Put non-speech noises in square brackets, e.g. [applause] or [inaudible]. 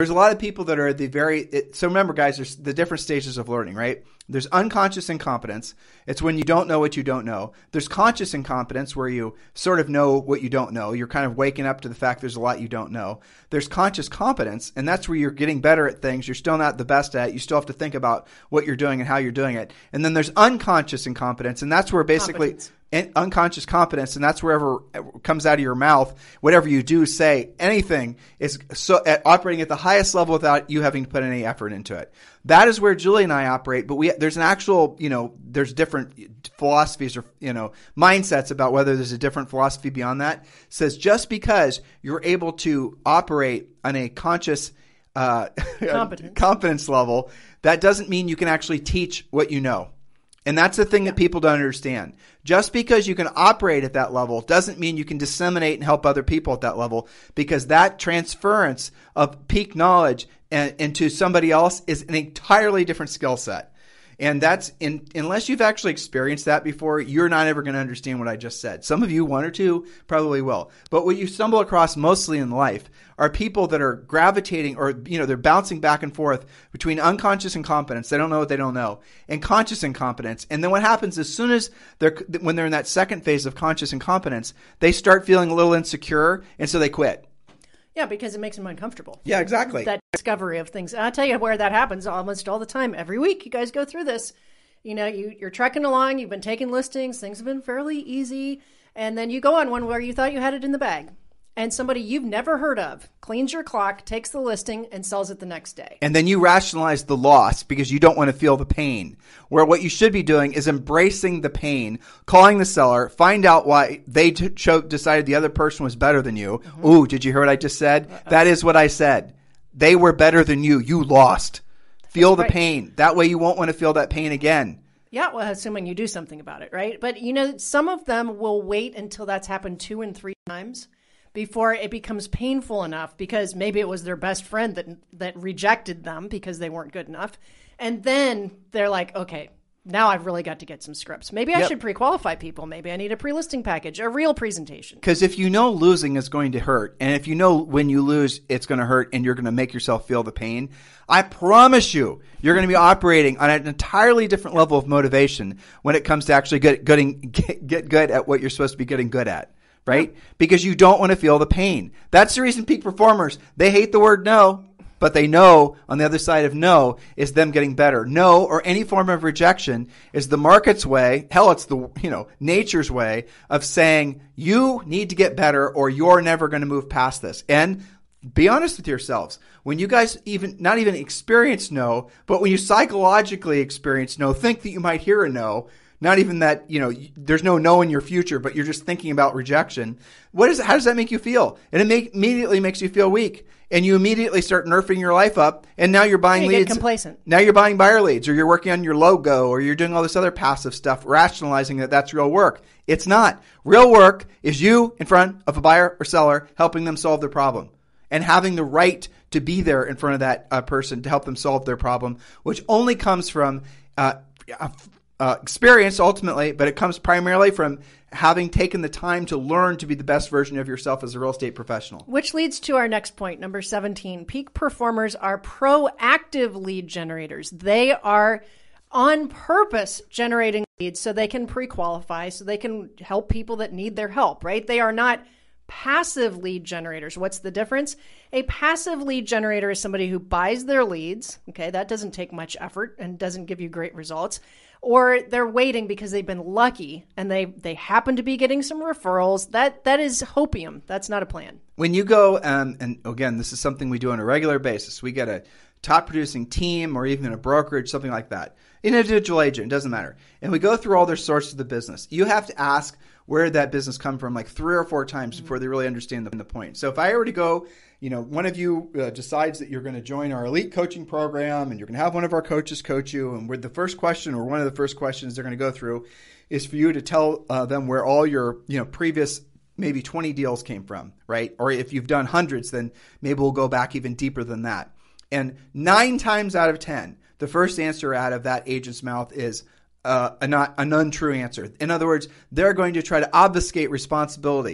there's a lot of people that are the very it, so remember guys there's the different stages of learning right there's unconscious incompetence it's when you don't know what you don't know there's conscious incompetence where you sort of know what you don't know you're kind of waking up to the fact there's a lot you don't know there's conscious competence and that's where you're getting better at things you're still not the best at you still have to think about what you're doing and how you're doing it and then there's unconscious incompetence and that's where basically competence unconscious competence, and that's wherever comes out of your mouth. Whatever you do, say anything is so at uh, operating at the highest level without you having to put any effort into it. That is where Julie and I operate. But we there's an actual you know there's different philosophies or you know mindsets about whether there's a different philosophy beyond that. It says just because you're able to operate on a conscious uh, [laughs] [laughs] level, that doesn't mean you can actually teach what you know. And that's the thing that people don't understand. Just because you can operate at that level doesn't mean you can disseminate and help other people at that level because that transference of peak knowledge eh, into somebody else is an entirely different skill set. And that's in, unless you've actually experienced that before, you're not ever going to understand what I just said. Some of you, one or two, probably will. But what you stumble across mostly in life are people that are gravitating or, you know, they're bouncing back and forth between unconscious incompetence. They don't know what they don't know and conscious incompetence. And then what happens as soon as they're, when they're in that second phase of conscious incompetence, they start feeling a little insecure. And so they quit yeah, because it makes them uncomfortable. Yeah, exactly. That discovery of things. I'll tell you where that happens almost all the time. Every week, you guys go through this. You know, you, you're trekking along, you've been taking listings, things have been fairly easy. And then you go on one where you thought you had it in the bag and somebody you've never heard of cleans your clock, takes the listing, and sells it the next day. And then you rationalize the loss because you don't want to feel the pain. Where what you should be doing is embracing the pain, calling the seller, find out why they t- cho- decided the other person was better than you. Mm-hmm. Ooh, did you hear what I just said? Uh-oh. That is what I said. They were better than you. You lost. Feel That's the right. pain. That way you won't want to feel that pain again. Yeah, well, assuming you do something about it, right? But you know, some of them will wait until that's happened two and three times before it becomes painful enough because maybe it was their best friend that that rejected them because they weren't good enough. And then they're like, okay, now I've really got to get some scripts. Maybe I should pre-qualify people. Maybe I need a pre-listing package, a real presentation. Because if you know losing is going to hurt, and if you know when you lose it's going to hurt, and you're going to make yourself feel the pain, I promise you, you're going to be operating on an entirely different level of motivation when it comes to actually get, getting [laughs] get, get good at what you're supposed to be getting good at right? Because you don't want to feel the pain. That's the reason peak performers, they hate the word no, but they know on the other side of no is them getting better. No or any form of rejection is the market's way, hell it's the you know, nature's way of saying you need to get better or you're never going to move past this. And be honest with yourselves. When you guys even not even experience no, but when you psychologically experience no, think that you might hear a no, not even that, you know, there's no no in your future, but you're just thinking about rejection. What is, how does that make you feel? And it make, immediately makes you feel weak. And you immediately start nerfing your life up. And now you're buying you leads. complacent. Now you're buying buyer leads or you're working on your logo or you're doing all this other passive stuff, rationalizing that that's real work. It's not. Real work is you in front of a buyer or seller helping them solve their problem and having the right to be there in front of that uh, person to help them solve their problem, which only comes from uh, uh, experience ultimately, but it comes primarily from having taken the time to learn to be the best version of yourself as a real estate professional. Which leads to our next point, number 17. Peak performers are proactive lead generators. They are on purpose generating leads so they can pre qualify, so they can help people that need their help, right? They are not passive lead generators. What's the difference? A passive lead generator is somebody who buys their leads. Okay, that doesn't take much effort and doesn't give you great results. Or they're waiting because they've been lucky and they they happen to be getting some referrals. That that is hopium. That's not a plan. When you go um, and again, this is something we do on a regular basis. We get a top producing team or even a brokerage, something like that individual agent, doesn't matter. And we go through all their sources of the business. You have to ask where did that business come from like three or four times before they really understand the, the point. So if I were to go, you know, one of you uh, decides that you're going to join our elite coaching program and you're going to have one of our coaches coach you, and with the first question or one of the first questions they're going to go through is for you to tell uh, them where all your you know previous maybe 20 deals came from, right? Or if you've done hundreds, then maybe we'll go back even deeper than that. And nine times out of 10, the first answer out of that agent's mouth is uh, a not, an untrue answer. In other words, they're going to try to obfuscate responsibility.